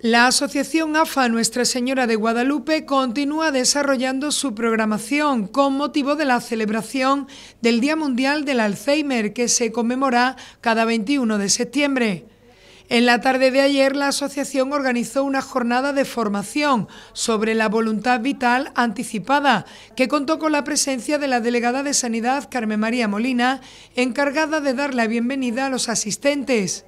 La Asociación AFA Nuestra Señora de Guadalupe continúa desarrollando su programación con motivo de la celebración del Día Mundial del Alzheimer que se conmemora cada 21 de septiembre. En la tarde de ayer, la asociación organizó una jornada de formación sobre la voluntad vital anticipada, que contó con la presencia de la delegada de Sanidad, Carmen María Molina, encargada de dar la bienvenida a los asistentes.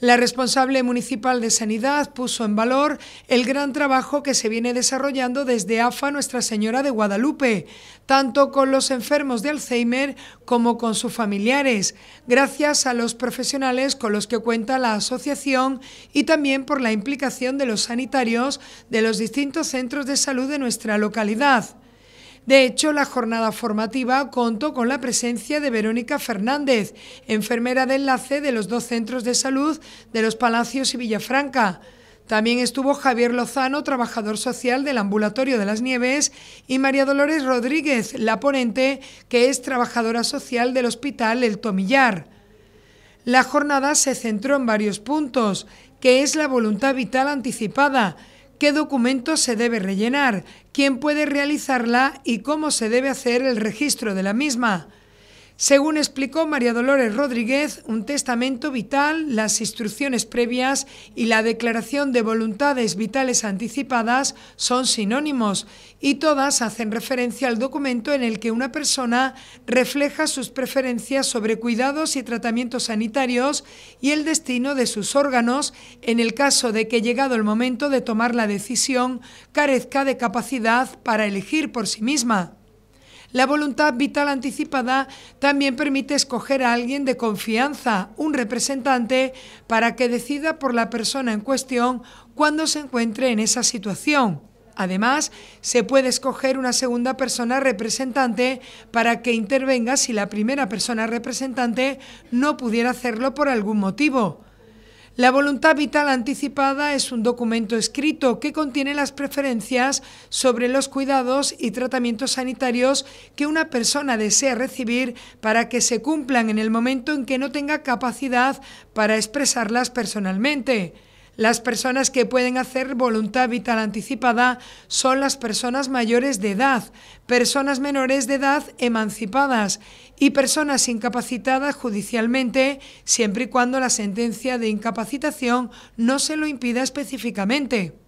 La responsable municipal de Sanidad puso en valor el gran trabajo que se viene desarrollando desde AFA Nuestra Señora de Guadalupe, tanto con los enfermos de Alzheimer como con sus familiares, gracias a los profesionales con los que cuenta la asociación y también por la implicación de los sanitarios de los distintos centros de salud de nuestra localidad. De hecho, la jornada formativa contó con la presencia de Verónica Fernández, enfermera de enlace de los dos centros de salud de Los Palacios y Villafranca. También estuvo Javier Lozano, trabajador social del Ambulatorio de las Nieves, y María Dolores Rodríguez, la ponente, que es trabajadora social del Hospital El Tomillar. La jornada se centró en varios puntos, que es la voluntad vital anticipada, qué documento se debe rellenar, quién puede realizarla y cómo se debe hacer el registro de la misma. Según explicó María Dolores Rodríguez, un testamento vital, las instrucciones previas y la declaración de voluntades vitales anticipadas son sinónimos y todas hacen referencia al documento en el que una persona refleja sus preferencias sobre cuidados y tratamientos sanitarios y el destino de sus órganos en el caso de que llegado el momento de tomar la decisión carezca de capacidad para elegir por sí misma. La voluntad vital anticipada también permite escoger a alguien de confianza, un representante, para que decida por la persona en cuestión cuando se encuentre en esa situación. Además, se puede escoger una segunda persona representante para que intervenga si la primera persona representante no pudiera hacerlo por algún motivo. La voluntad vital anticipada es un documento escrito que contiene las preferencias sobre los cuidados y tratamientos sanitarios que una persona desea recibir para que se cumplan en el momento en que no tenga capacidad para expresarlas personalmente. Las personas que pueden hacer voluntad vital anticipada son las personas mayores de edad, personas menores de edad emancipadas y personas incapacitadas judicialmente, siempre y cuando la sentencia de incapacitación no se lo impida específicamente.